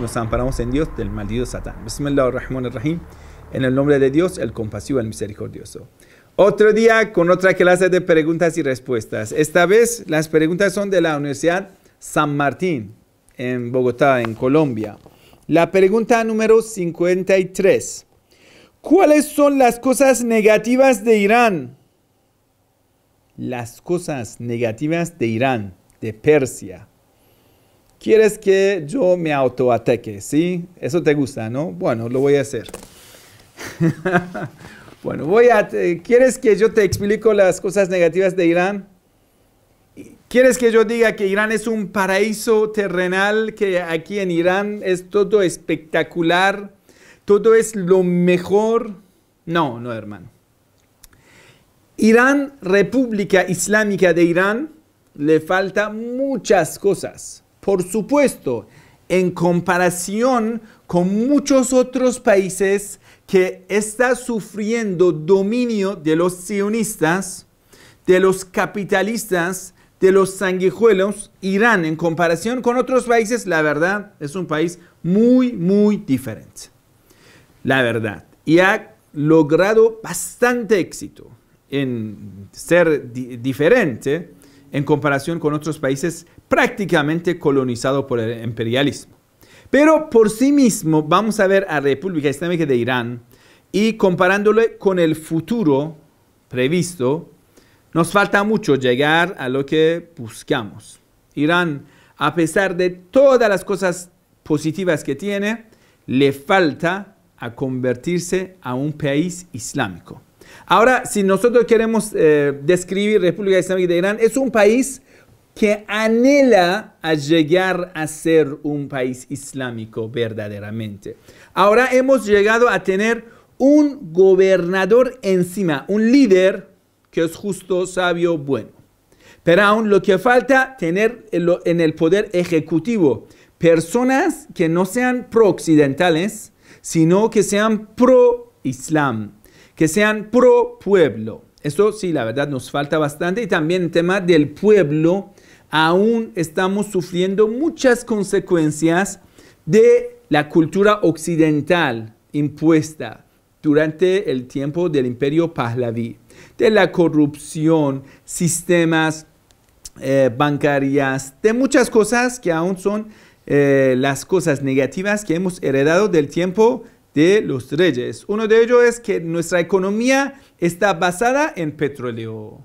nos amparamos en Dios del maldito Satán. En el nombre de Dios, el compasivo, el misericordioso. Otro día con otra clase de preguntas y respuestas. Esta vez las preguntas son de la Universidad San Martín, en Bogotá, en Colombia. La pregunta número 53. ¿Cuáles son las cosas negativas de Irán? Las cosas negativas de Irán, de Persia. Quieres que yo me autoateque, ¿sí? Eso te gusta, ¿no? Bueno, lo voy a hacer. bueno, voy a... ¿Quieres que yo te explico las cosas negativas de Irán? ¿Quieres que yo diga que Irán es un paraíso terrenal, que aquí en Irán es todo espectacular, todo es lo mejor? No, no, hermano. Irán, República Islámica de Irán, le falta muchas cosas. Por supuesto, en comparación con muchos otros países que está sufriendo dominio de los sionistas, de los capitalistas, de los sanguijuelos, Irán en comparación con otros países, la verdad es un país muy, muy diferente. La verdad. Y ha logrado bastante éxito en ser diferente en comparación con otros países prácticamente colonizados por el imperialismo. Pero por sí mismo vamos a ver a República Islámica de Irán y comparándolo con el futuro previsto, nos falta mucho llegar a lo que buscamos. Irán, a pesar de todas las cosas positivas que tiene, le falta a convertirse a un país islámico. Ahora, si nosotros queremos eh, describir República Islámica de Irán, es un país que anhela a llegar a ser un país islámico verdaderamente. Ahora hemos llegado a tener un gobernador encima, un líder que es justo, sabio, bueno. Pero aún lo que falta tener en el poder ejecutivo personas que no sean pro-occidentales, sino que sean pro-islam, que sean pro pueblo. Eso sí, la verdad nos falta bastante. Y también el tema del pueblo, aún estamos sufriendo muchas consecuencias de la cultura occidental impuesta durante el tiempo del imperio Pahlavi, de la corrupción, sistemas eh, bancarias, de muchas cosas que aún son eh, las cosas negativas que hemos heredado del tiempo de los reyes. Uno de ellos es que nuestra economía está basada en petróleo.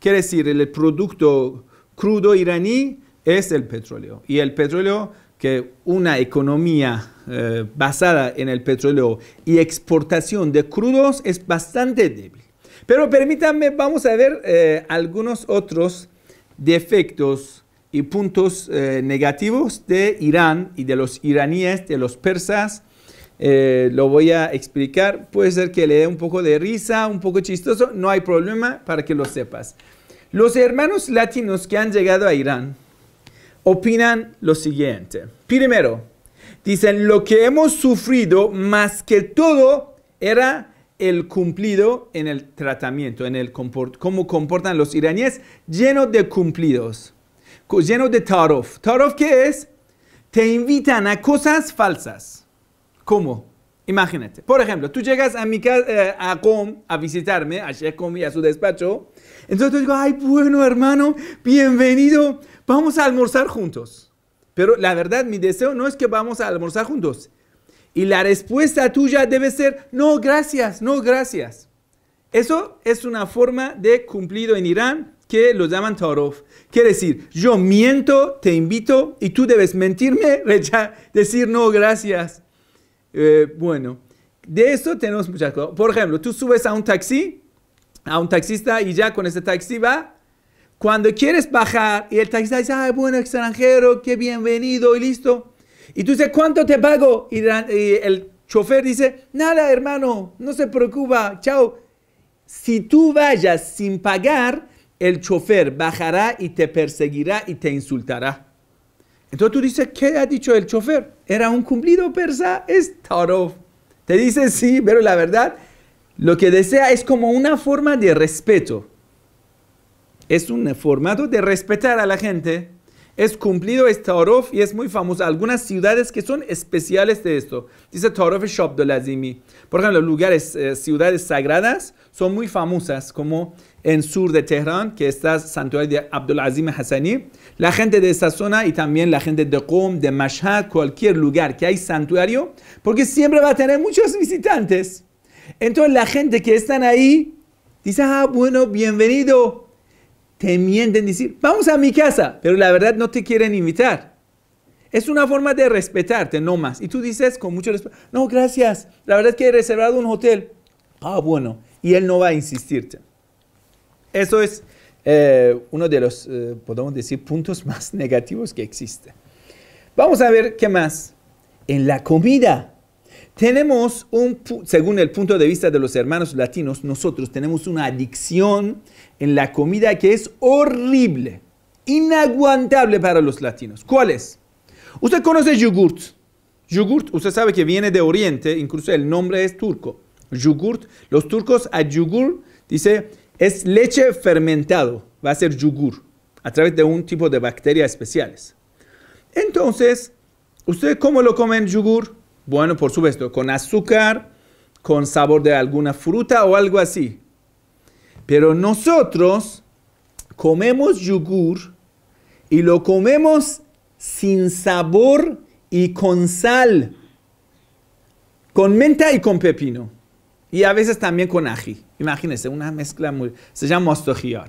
Quiere decir, el producto crudo iraní es el petróleo. Y el petróleo, que una economía eh, basada en el petróleo y exportación de crudos es bastante débil. Pero permítanme, vamos a ver eh, algunos otros defectos y puntos eh, negativos de Irán y de los iraníes, de los persas eh, lo voy a explicar. Puede ser que le dé un poco de risa, un poco chistoso. No hay problema para que lo sepas. Los hermanos latinos que han llegado a Irán opinan lo siguiente. Primero, dicen lo que hemos sufrido más que todo era el cumplido en el tratamiento, en el comportamiento cómo comportan los iraníes, lleno de cumplidos, lleno de tarof. ¿Tarof qué es? Te invitan a cosas falsas ¿Cómo? Imagínate. Por ejemplo, tú llegas a mi casa, eh, a Com, a visitarme, a Shekom y a su despacho. Entonces yo digo, ay, bueno, hermano, bienvenido, vamos a almorzar juntos. Pero la verdad, mi deseo no es que vamos a almorzar juntos. Y la respuesta tuya debe ser, no, gracias, no, gracias. Eso es una forma de cumplido en Irán que lo llaman tarof. Quiere decir, yo miento, te invito y tú debes mentirme, decir no, gracias. Eh, bueno, de eso tenemos muchas cosas. Por ejemplo, tú subes a un taxi, a un taxista y ya con ese taxi va. Cuando quieres bajar y el taxista dice, ay, bueno, extranjero, qué bienvenido y listo. Y tú dices, ¿cuánto te pago? Y, el chofer dice, nada, hermano, no se preocupa, chao. Si tú vayas sin pagar, el chofer bajará y te perseguirá y te insultará. Entonces tú dices, ¿qué ha dicho el chofer? ¿Era un cumplido persa? Es tarov. Te dice sí, pero la verdad, lo que desea es como una forma de respeto. Es un formato de respetar a la gente. Es cumplido, es Tarov y es muy famoso. Algunas ciudades que son especiales de esto. Dice Tarov Shop de Por ejemplo, lugares, eh, ciudades sagradas son muy famosas, como en sur de Teherán, que está el santuario de Abdul Azim Hassani. La gente de esta zona y también la gente de Qom, de Mashhad, cualquier lugar que hay santuario, porque siempre va a tener muchos visitantes. Entonces la gente que están ahí dice, ah, bueno, bienvenido. Te mienten decir, vamos a mi casa, pero la verdad no te quieren invitar. Es una forma de respetarte, no más. Y tú dices con mucho respeto, no, gracias, la verdad es que he reservado un hotel. Ah, bueno, y él no va a insistirte. Eso es eh, uno de los, eh, podemos decir, puntos más negativos que existen. Vamos a ver qué más. En la comida. Tenemos un, según el punto de vista de los hermanos latinos, nosotros tenemos una adicción en la comida que es horrible, inaguantable para los latinos. ¿Cuál es? Usted conoce yogurt. Yogurt, usted sabe que viene de Oriente, incluso el nombre es turco. Yogurt, los turcos a yogurt dice es leche fermentado, va a ser yogur, a través de un tipo de bacterias especiales. Entonces, ¿ustedes cómo lo comen yogur? Bueno, por supuesto, con azúcar, con sabor de alguna fruta o algo así. Pero nosotros comemos yogur y lo comemos sin sabor y con sal, con menta y con pepino, y a veces también con ají. Imagínense, una mezcla muy... Se llama mostojiar.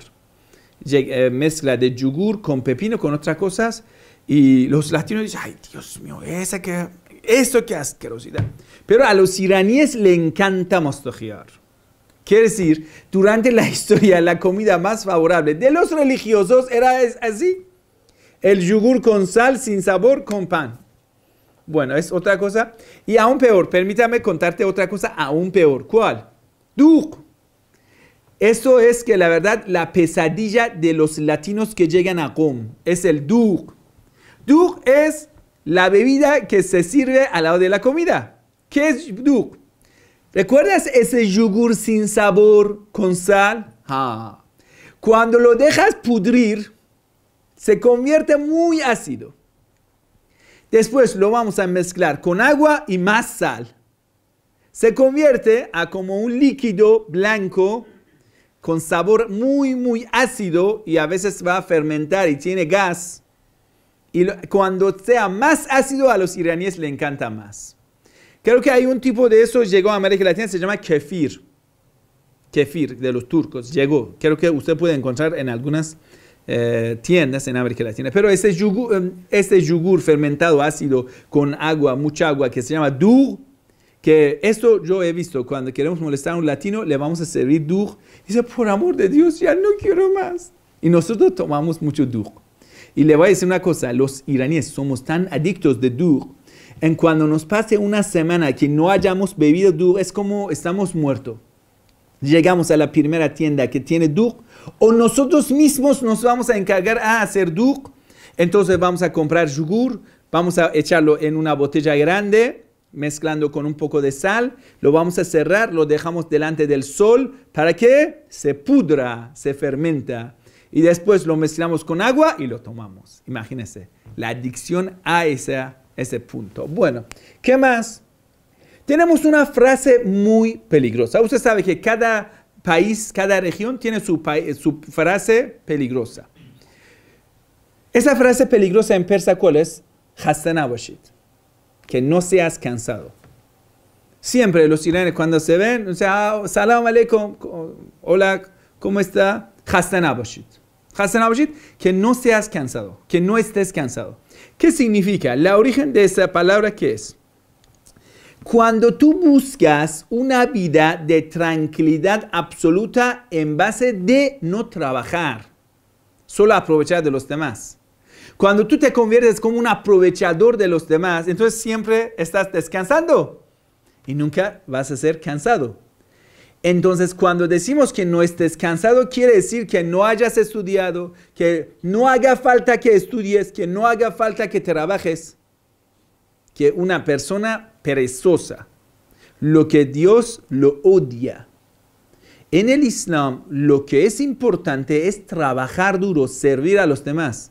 Eh, mezcla de yogur con pepino, con otras cosas. Y los latinos dicen, ay, Dios mío, que... Eso qué asquerosidad. Pero a los iraníes le encanta mostojiar. Quiere decir, durante la historia, la comida más favorable de los religiosos era así. El yogur con sal, sin sabor, con pan. Bueno, es otra cosa. Y aún peor, permítame contarte otra cosa aún peor. ¿Cuál? Duk. Eso es que la verdad la pesadilla de los latinos que llegan a Qom es el dug. Dug es la bebida que se sirve al lado de la comida. ¿Qué es dug? ¿Recuerdas ese yogur sin sabor con sal? Ah. Cuando lo dejas pudrir, se convierte muy ácido. Después lo vamos a mezclar con agua y más sal. Se convierte a como un líquido blanco con sabor muy, muy ácido y a veces va a fermentar y tiene gas. Y cuando sea más ácido, a los iraníes le encanta más. Creo que hay un tipo de eso, llegó a América Latina, se llama kefir. Kefir, de los turcos, llegó. Creo que usted puede encontrar en algunas eh, tiendas en América Latina. Pero ese em, este yogur fermentado ácido con agua, mucha agua, que se llama du, que esto yo he visto, cuando queremos molestar a un latino, le vamos a servir dur. Dice, por amor de Dios, ya no quiero más. Y nosotros tomamos mucho dur. Y le voy a decir una cosa, los iraníes somos tan adictos de dur, en cuando nos pase una semana que no hayamos bebido dur, es como estamos muertos. Llegamos a la primera tienda que tiene dur, o nosotros mismos nos vamos a encargar a hacer dur, entonces vamos a comprar yogur, vamos a echarlo en una botella grande, mezclando con un poco de sal, lo vamos a cerrar, lo dejamos delante del sol para que se pudra, se fermenta. Y después lo mezclamos con agua y lo tomamos. Imagínense, la adicción a ese, punto. Bueno, ¿qué más? Tenemos una frase muy peligrosa. Usted sabe que cada país, cada región tiene su, frase peligrosa. Esa frase peligrosa en persa, ¿cuál es? Hassan que no seas cansado. Siempre los iraníes cuando se ven, o sea, ah, salam aleikum, hola, ¿cómo está? Hassan abashit. Hastan abashit, que no seas cansado, que no estés cansado. ¿Qué significa? La origen de esa palabra que es. Cuando tú buscas una vida de tranquilidad absoluta en base de no trabajar, solo aprovechar de los demás. Cuando tú te conviertes como un aprovechador de los demás, entonces siempre estás descansando y nunca vas a ser cansado. Entonces, cuando decimos que no estés cansado, quiere decir que no hayas estudiado, que no haga falta que estudies, que no haga falta que trabajes. Que una persona perezosa, lo que Dios lo odia. En el Islam, lo que es importante es trabajar duro, servir a los demás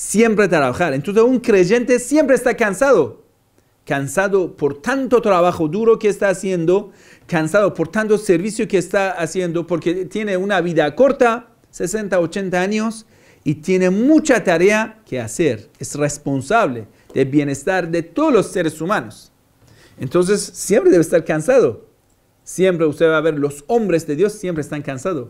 siempre trabajar. Entonces un creyente siempre está cansado. Cansado por tanto trabajo duro que está haciendo, cansado por tanto servicio que está haciendo, porque tiene una vida corta, 60, 80 años, y tiene mucha tarea que hacer. Es responsable del bienestar de todos los seres humanos. Entonces siempre debe estar cansado. Siempre usted va a ver, los hombres de Dios siempre están cansados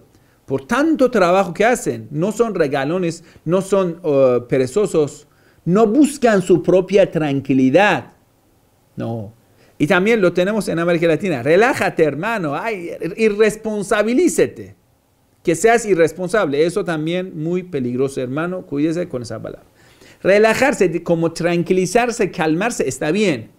por tanto trabajo que hacen. No son regalones, no son eh, perezosos, no buscan su propia tranquilidad. No. Y también lo tenemos en América Latina. Relájate, hermano, ay, irresponsabilícete. Que seas irresponsable. Eso también muy peligroso, hermano. Cuídese con esa palabra. Relajarse, como tranquilizarse, calmarse, está bien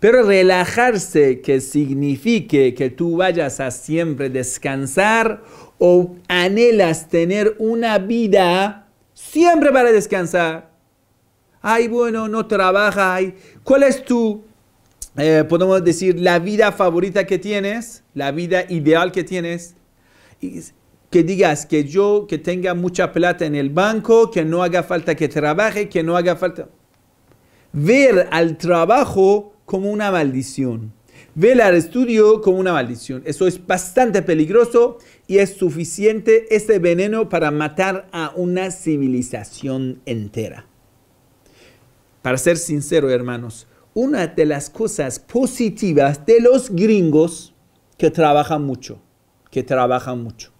pero relajarse, que signifique que tú vayas a siempre descansar o anhelas tener una vida siempre para descansar. Ay, bueno, no trabaja. Ay. ¿Cuál es tu, eh, podemos decir, la vida favorita que tienes? La vida ideal que tienes. Y, que digas que yo, que tenga mucha plata en el banco, que no haga falta que trabaje, que no haga falta. Ver al trabajo como una maldición. Vela al estudio como una maldición. Eso es bastante peligroso y es suficiente este veneno para matar a una civilización entera. Para ser sincero, hermanos, una de las cosas positivas de los gringos que trabajan mucho, que trabajan mucho.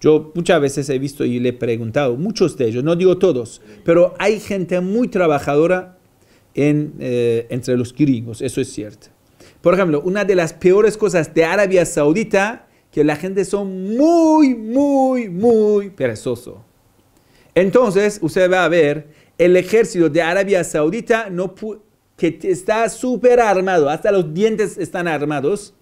Yo muchas veces he visto y le he preguntado, muchos de ellos, no digo todos, pero hay gente muy trabajadora eh, entre los gringos, eso es cierto. Por ejemplo, una de las peores cosas de Arabia Saudita, que la gente son muy, muy, muy perezoso. Entonces, usted va a ver, el ejército de Arabia Saudita que está súper armado, hasta los dientes están armados,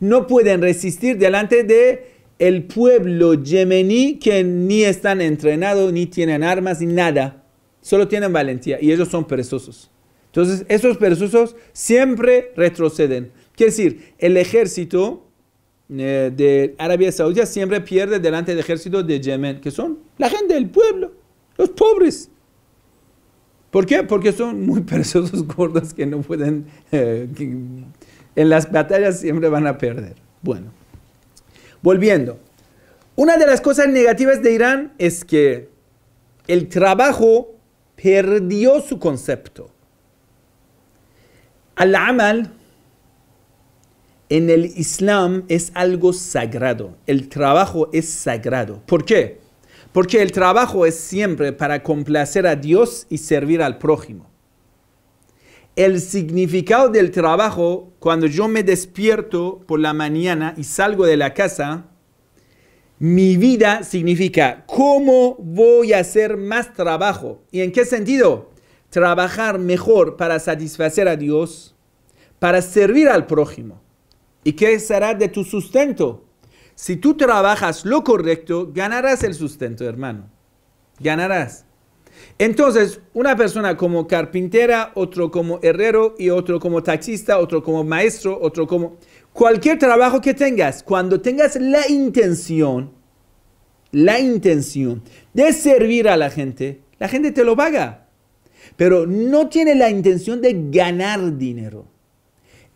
no pueden resistir delante de el pueblo yemení que ni están entrenados, ni tienen armas, ni nada. Solo tienen valentía y ellos son perezosos. Entonces, esos perezosos siempre retroceden. Quiere decir, el ejército eh, de Arabia Saudita siempre pierde delante del ejército de Yemen, que son la gente del pueblo, los pobres. ¿Por qué? Porque son muy perezosos gordos que no pueden, eh, en las batallas siempre van a perder. Bueno, volviendo. Una de las cosas negativas de Irán es que el trabajo perdió su concepto. Al-amal en el Islam es algo sagrado. El trabajo es sagrado. ¿Por qué? Porque el trabajo es siempre para complacer a Dios y servir al prójimo. El significado del trabajo, cuando yo me despierto por la mañana y salgo de la casa, mi vida significa cómo voy a hacer más trabajo. ¿Y en qué sentido? trabajar mejor para satisfacer a Dios, para servir al prójimo. ¿Y qué será de tu sustento? Si tú trabajas lo correcto, ganarás el sustento, hermano. Ganarás. Entonces, una persona como carpintera, otro como herrero y otro como taxista, otro como maestro, otro como... Cualquier trabajo que tengas, cuando tengas la intención, la intención de servir a la gente, la gente te lo paga pero no tiene la intención de ganar dinero.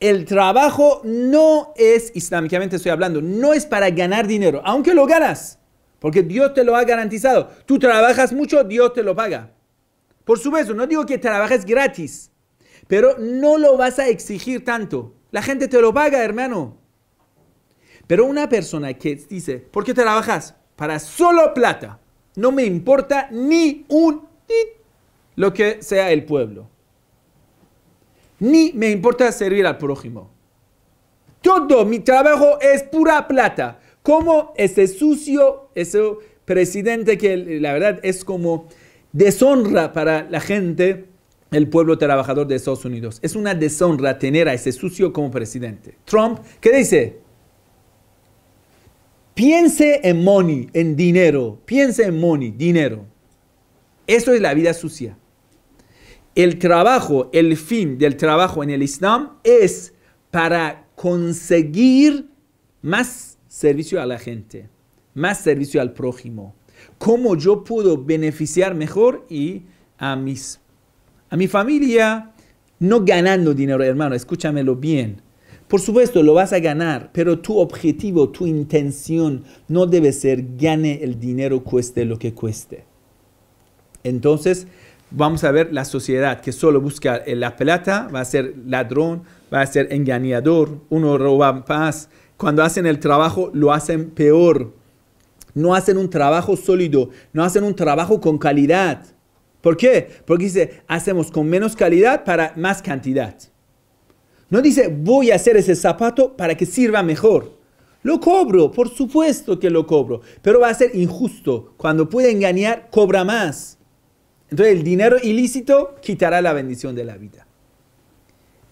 El trabajo no es, islámicamente estoy hablando, no es para ganar dinero, aunque lo ganas, porque Dios te lo ha garantizado. Tú trabajas mucho, Dios te lo paga. Por supuesto, no digo que trabajes gratis, pero no lo vas a exigir tanto. La gente te lo paga, hermano. Pero una persona que dice, ¿por qué trabajas? Para solo plata. No me importa ni un... título lo que sea el pueblo. Ni me importa servir al prójimo. Todo mi trabajo es pura plata. Como ese sucio, ese presidente que la verdad es como deshonra para la gente, el pueblo trabajador de Estados Unidos. Es una deshonra tener a ese sucio como presidente. Trump, ¿qué dice? Piense en money, en dinero. Piense en money, dinero. Eso es la vida sucia el trabajo, el fin del trabajo en el Islam es para conseguir más servicio a la gente, más servicio al prójimo. ¿Cómo yo puedo beneficiar mejor y a, mis, a mi familia? No ganando dinero, hermano, escúchamelo bien. Por supuesto, lo vas a ganar, pero tu objetivo, tu intención no debe ser gane el dinero, cueste lo que cueste. Entonces, vamos a ver la sociedad que solo busca la plata, va a ser ladrón, va a ser engañador, uno roba más. Cuando hacen el trabajo lo hacen peor. No hacen un trabajo sólido, no hacen un trabajo con calidad. ¿Por qué? Porque dice, hacemos con menos calidad para más cantidad. No dice, voy a hacer ese zapato para que sirva mejor. Lo cobro, por supuesto que lo cobro, pero va a ser injusto. Cuando puede engañar, cobra más. Entonces el dinero ilícito quitará la bendición de la vida.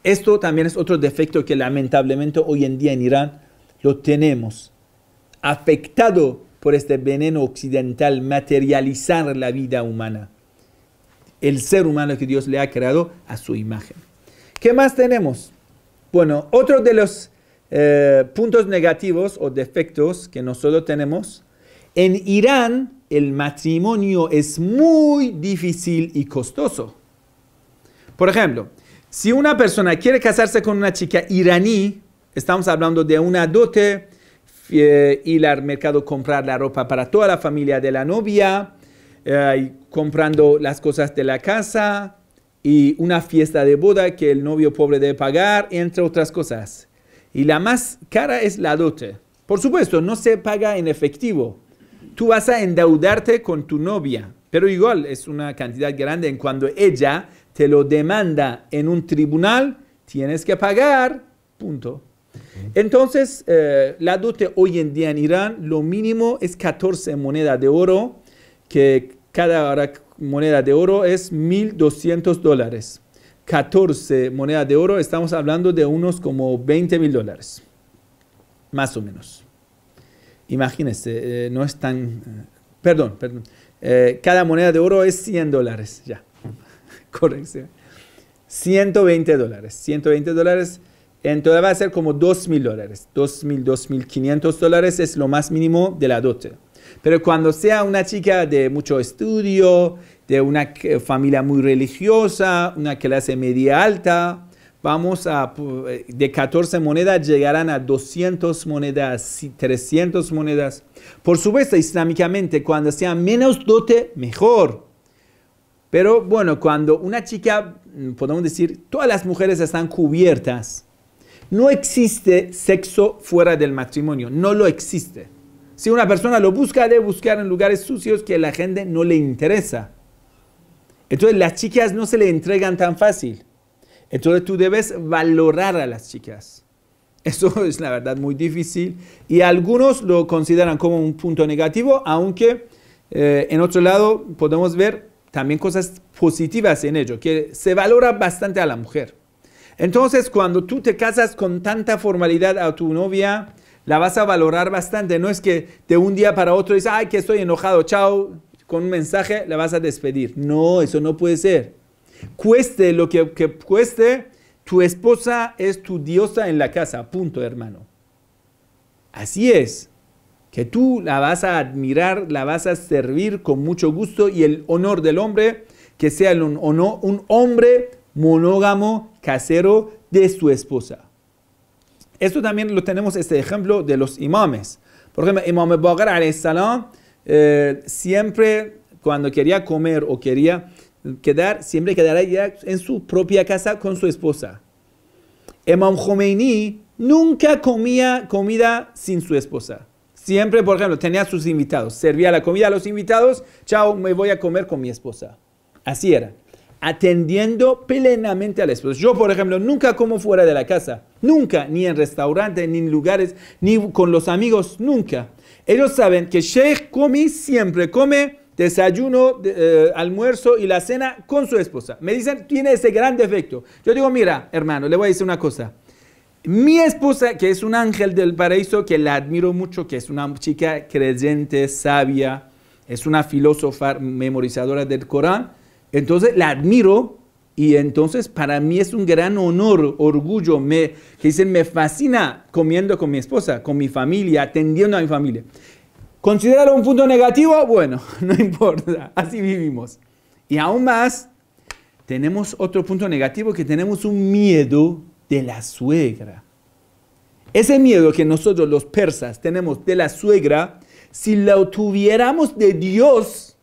Esto también es otro defecto que lamentablemente hoy en día en Irán lo tenemos. Afectado por este veneno occidental, materializar la vida humana. El ser humano que Dios le ha creado a su imagen. ¿Qué más tenemos? Bueno, otro de los eh, puntos negativos o defectos que nosotros tenemos en Irán el matrimonio es muy difícil y costoso. Por ejemplo, si una persona quiere casarse con una chica iraní, estamos hablando de una dote, eh, ir al mercado comprar la ropa para toda la familia de la novia, eh, comprando las cosas de la casa y una fiesta de boda que el novio pobre debe pagar, entre otras cosas. Y la más cara es la dote. Por supuesto, no se paga en efectivo tú vas a endeudarte con tu novia, pero igual es una cantidad grande en cuando ella te lo demanda en un tribunal, tienes que pagar, punto. Entonces, eh, la dote hoy en día en Irán, lo mínimo es 14 monedas de oro, que cada moneda de oro es 1.200 dólares. 14 monedas de oro, estamos hablando de unos como 20 mil dólares, más o menos. Imagínense, eh, no es tan... Eh, perdón, perdón. Eh, cada moneda de oro es 100 dólares, ya. Corrección. 120 dólares. 120 dólares en total va a ser como 2.000 dólares. 2.000, 2.500 dólares es lo más mínimo de la dote. Pero cuando sea una chica de mucho estudio, de una familia muy religiosa, una clase media alta, vamos a, eh, de 14 monedas llegarán a 200 monedas, 300 monedas. Por supuesto, islámicamente, cuando sea menos dote, mejor. Pero bueno, cuando una chica, mm, podemos decir, todas las mujeres están cubiertas. No existe sexo fuera del matrimonio, no lo existe. Si una persona lo busca, debe buscar en lugares sucios que a la gente no le interesa. Entonces las chicas no se le entregan tan fácil. Entonces tú debes valorar a las chicas. Eso es la verdad muy difícil y algunos lo consideran como un punto negativo, aunque eh, en otro lado podemos ver también cosas positivas en ello, que se valora bastante a la mujer. Entonces cuando tú te casas con tanta formalidad a tu novia, la vas a valorar bastante. No es que de un día para otro dices, ay, que estoy enojado, chao, con un mensaje la vas a despedir. No, eso no puede ser. Cueste lo que, que cueste, tu esposa es tu diosa en la casa, punto hermano. Así es, que tú la vas a admirar, la vas a servir con mucho gusto y el honor del hombre, que sea un, un hombre monógamo, casero de su esposa. Esto también lo tenemos, este ejemplo de los imames. Por ejemplo, Imam Baqir, eh, siempre cuando quería comer o quería quedar, siempre quedará ya en su propia casa con su esposa. Imam Khomeini nunca comía comida sin su esposa. Siempre, por ejemplo, tenía a sus invitados, servía la comida a los invitados, chao, me voy a comer con mi esposa. Así era, atendiendo plenamente a la esposa. Yo, por ejemplo, nunca como fuera de la casa, nunca, ni en restaurantes, ni en lugares, ni con los amigos, nunca. Ellos saben que Sheikh come siempre, come desayuno, eh, almuerzo y la cena con su esposa. Me dicen, tiene ese gran defecto. Yo digo, mira, hermano, le voy a decir una cosa. Mi esposa, que es un ángel del paraíso, que la admiro mucho, que es una chica creyente, sabia, es una filósofa memorizadora del Corán, entonces la admiro y entonces para mí es un gran honor, orgullo, me, que dicen, me fascina comiendo con mi esposa, con mi familia, atendiendo a mi familia. ¿Considerarlo un punto negativo? Bueno, no importa, así vivimos. Y aún más, tenemos otro punto negativo que tenemos un miedo de la suegra. Ese miedo que nosotros los persas tenemos de la suegra, si lo tuviéramos de Dios,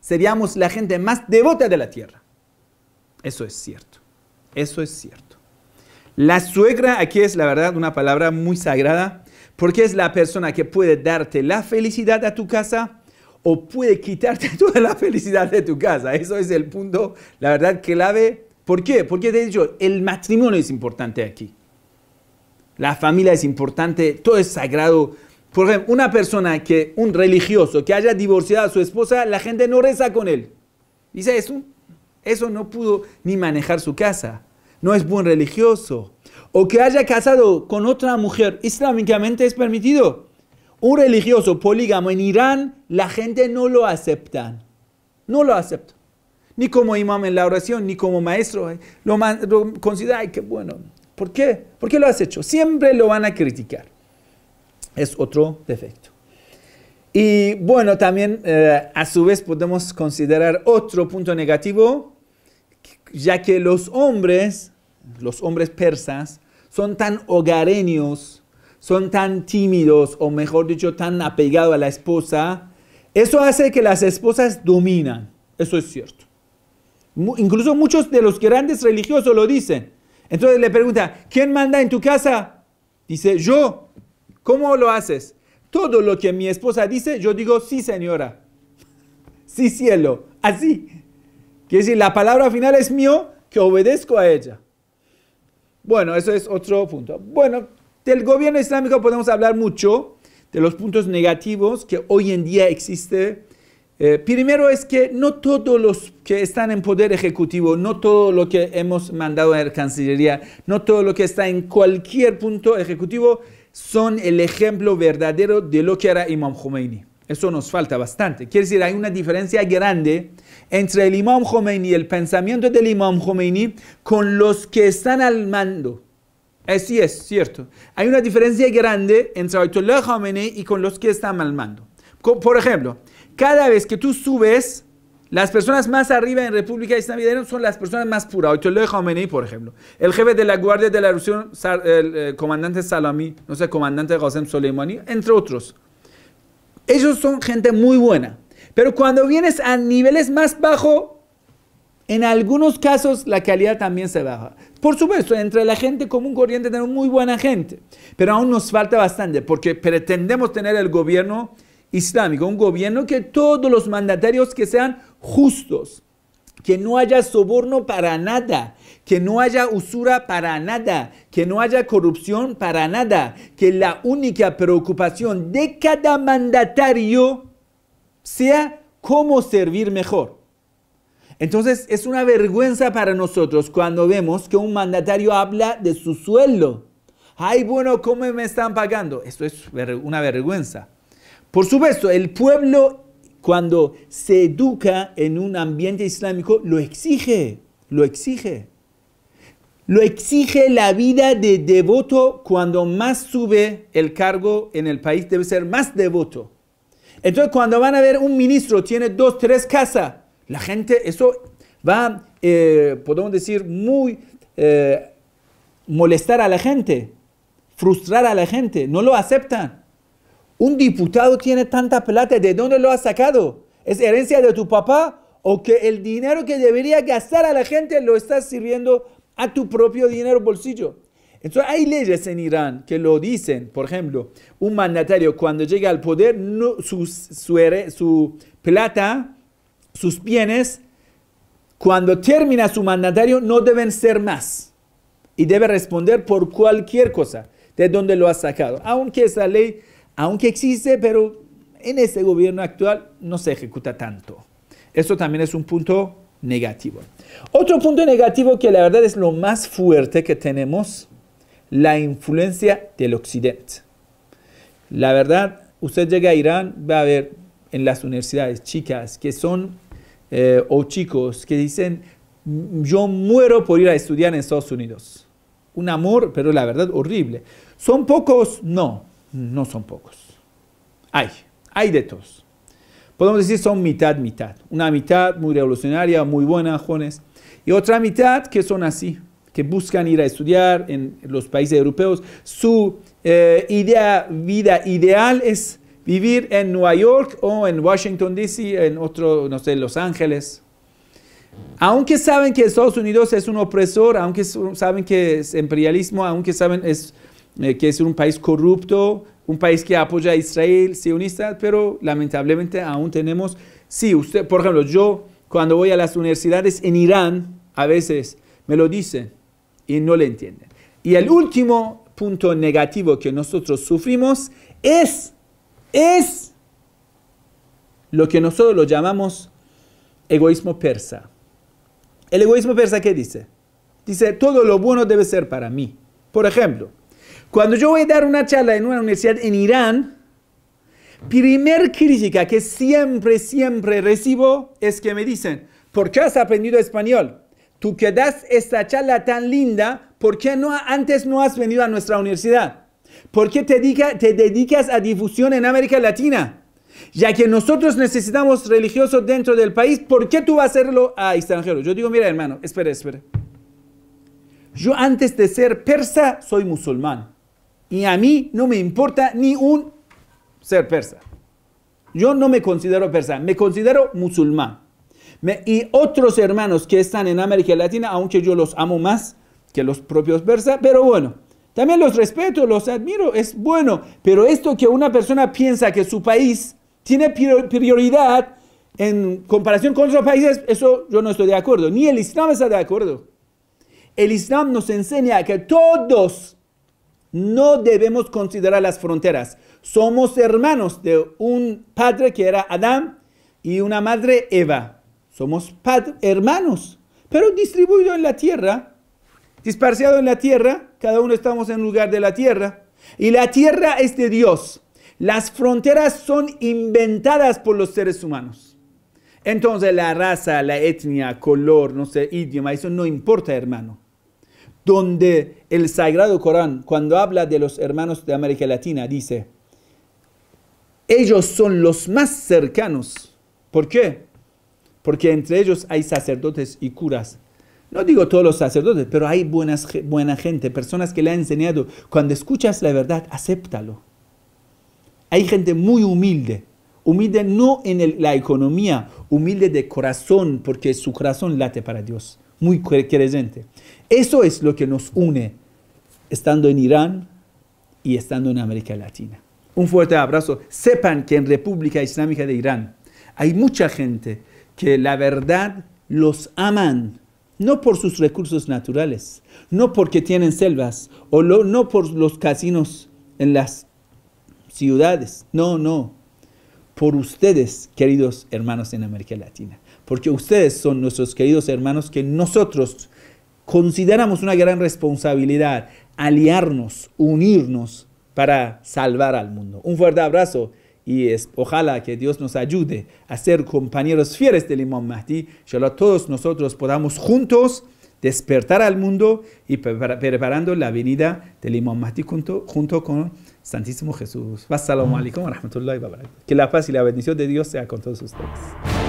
seríamos la gente más devota de la tierra. Eso es cierto, eso es cierto. La suegra aquí es la verdad una palabra muy sagrada porque es la persona que puede darte la felicidad a tu casa o puede quitarte toda la felicidad de tu casa. Eso es el punto, la verdad, clave. ¿Por qué? Porque te he dicho, el matrimonio es importante aquí. La familia es importante, todo es sagrado. Por ejemplo, una persona que, un religioso que haya divorciado a su esposa, la gente no reza con él. Dice, eso, eso no pudo ni manejar su casa. No es buen religioso o que haya casado con otra mujer, islámicamente es permitido. Un religioso polígamo en Irán, la gente no lo acepta. No lo acepta. Ni como imam en la oración, ni como maestro. Eh, lo, considera, considera, qué bueno. ¿Por qué? ¿Por qué lo has hecho? Siempre lo van a criticar. Es otro defecto. Y bueno, también eh, a su vez podemos considerar otro punto negativo, ya que los hombres los hombres persas, son tan hogareños, son tan tímidos, o mejor dicho, tan apegados a la esposa, eso hace que las esposas dominan. Eso es cierto. Incluso muchos de los grandes religiosos lo dicen. Entonces le pregunta, ¿quién manda en tu casa? Dice, yo. ¿Cómo lo haces? Todo lo que mi esposa dice, yo digo, sí señora. Sí cielo. Así. Quiere decir, la palabra final es mío, que obedezco a ella. Bueno, eso es otro punto. Bueno, del gobierno islámico podemos hablar mucho, de los puntos negativos que hoy en día existe. Eh, primero es que no todos los que están en poder ejecutivo, no todo lo que hemos mandado a la Cancillería, no todo lo que está en cualquier punto ejecutivo, son el ejemplo verdadero de lo que era Imam Khomeini. Eso nos falta bastante. Quiere decir, hay una diferencia grande entre el Imam Khomeini, el pensamiento del Imam Khomeini, con los que están al mando. Así es, cierto. Hay una diferencia grande entre Ayatollah Khomeini y con los que están al mando. Por ejemplo, cada vez que tú subes, las personas más arriba en República Islámica de Irán son las personas más puras. Ayatollah Khomeini, por ejemplo. El jefe de la Guardia de la Revolución, el, eh, comandante Salami, no sé, comandante Qasem Soleimani, entre otros. Ellos son gente muy buena. Pero cuando vienes a niveles más bajos, en algunos casos la calidad también se baja. Por supuesto, entre la gente común corriente tenemos muy buena gente, pero aún nos falta bastante porque pretendemos tener el gobierno islámico, un gobierno que todos los mandatarios que sean justos, que no haya soborno para nada, que no haya usura para nada, que no haya corrupción para nada, que la única preocupación de cada mandatario sea cómo servir mejor. Entonces es una vergüenza para nosotros cuando vemos que un mandatario habla de su sueldo. Ay, bueno, ¿cómo me están pagando? Esto es una vergüenza. Por supuesto, el pueblo cuando se educa en un ambiente islámico lo exige, lo exige. Lo exige la vida de devoto cuando más sube el cargo en el país, debe ser más devoto. Entonces cuando van a ver un ministro, tiene dos, tres casas, la gente, eso va, eh, podemos decir, muy eh, molestar a la gente, frustrar a la gente, no lo aceptan. Un diputado tiene tanta plata, ¿de dónde lo ha sacado? ¿Es herencia de tu papá? ¿O que el dinero que debería gastar a la gente lo está sirviendo a tu propio dinero bolsillo. Entonces hay leyes en Irán que lo dicen, por ejemplo, un mandatario cuando llega al poder, no, su, plata, sus bienes, cuando termina su mandatario no deben ser más y debe responder por cualquier cosa de donde lo ha sacado. Aunque esa ley, aunque existe, pero en ese gobierno actual no se ejecuta tanto. Eso también es un punto negativo. Otro punto negativo que la verdad es lo más fuerte que tenemos, la influencia del occidente. La verdad, usted llega a Irán, va a ver en las universidades chicas que son, eh, o chicos que dicen, mm, yo muero por ir a estudiar en Estados Unidos. Un amor, pero la verdad, horrible. ¿Son pocos? No, no son pocos. Hay, hay de todos podemos decir son mitad, mitad. Una mitad muy revolucionaria, muy buena, jóvenes, y otra mitad que son así, que buscan ir a estudiar en los países europeos. Su eh, idea, vida ideal es vivir en Nueva York o en Washington, D.C., en otro, no sé, Los Ángeles. Aunque saben que Estados Unidos es un opresor, aunque saben que es imperialismo, aunque saben que es eh, que es un país corrupto, un país que apoya a Israel, sionista, pero lamentablemente aún tenemos, sí, usted, por ejemplo, yo cuando voy a las universidades en Irán, a veces me lo dicen y no le entienden. Y el último punto negativo que nosotros sufrimos es, es lo que nosotros lo llamamos egoísmo persa. ¿El egoísmo persa qué dice? Dice, todo lo bueno debe ser para mí. Por ejemplo, cuando yo voy a dar una charla en una universidad en Irán, primer crítica que siempre, siempre recibo es que me dicen, ¿por qué has aprendido español? Tú que das esta charla tan linda, ¿por qué no, antes no has venido a nuestra universidad? ¿Por qué te, te dedicas a difusión en América Latina? Ya que nosotros necesitamos religiosos dentro del país, ¿por qué tú vas a hacerlo a extranjeros? Yo digo, mira hermano, espere, espere. Yo antes de ser persa soy musulmán. Y a mí no me importa ni un ser persa. Yo no me considero persa, me considero musulmán. y otros hermanos que están en América Latina, aunque yo los amo más que los propios persas, pero bueno, también los respeto, los admiro, es bueno. Pero esto que una persona piensa que su país tiene prioridad en comparación con otros países, eso yo no estoy de acuerdo. Ni el Islam está de acuerdo. El Islam nos enseña que todos no debemos considerar las fronteras. Somos hermanos de un padre que era Adán y una madre Eva. Somos hermanos, pero distribuidos en la tierra, disparciados en la tierra, cada uno estamos en lugar de la tierra. Y la tierra es de Dios. Las fronteras son inventadas por los seres humanos. Entonces la raza, la etnia, color, no sé, idioma, eso no importa, hermano donde el Sagrado Corán, cuando habla de los hermanos de América Latina, dice, ellos son los más cercanos. ¿Por qué? Porque entre ellos hay sacerdotes y curas. No digo todos los sacerdotes, pero hay buena gente, personas que le han enseñado, cuando escuchas la verdad, acéptalo. Hay gente muy humilde, humilde no en la economía, humilde de corazón, porque su corazón late para Dios, muy creyente. Eso es lo que nos une estando en Irán y estando en América Latina. Un fuerte abrazo. Sepan que en República Islámica de Irán hay mucha gente que la verdad los aman, no por sus recursos naturales, no porque tienen selvas o no por los casinos en las ciudades, no, no, por ustedes, queridos hermanos en América Latina, porque ustedes son nuestros queridos hermanos que nosotros consideramos una gran responsabilidad aliarnos, unirnos para salvar al mundo. Un fuerte abrazo y es, ojalá que Dios nos ayude a ser compañeros fieles del Imam Mahdi. Ojalá todos nosotros podamos juntos despertar al mundo y preparando la venida del Imam Mahdi junto, junto con Santísimo Jesús. Que la paz y la bendición de Dios sea con todos ustedes.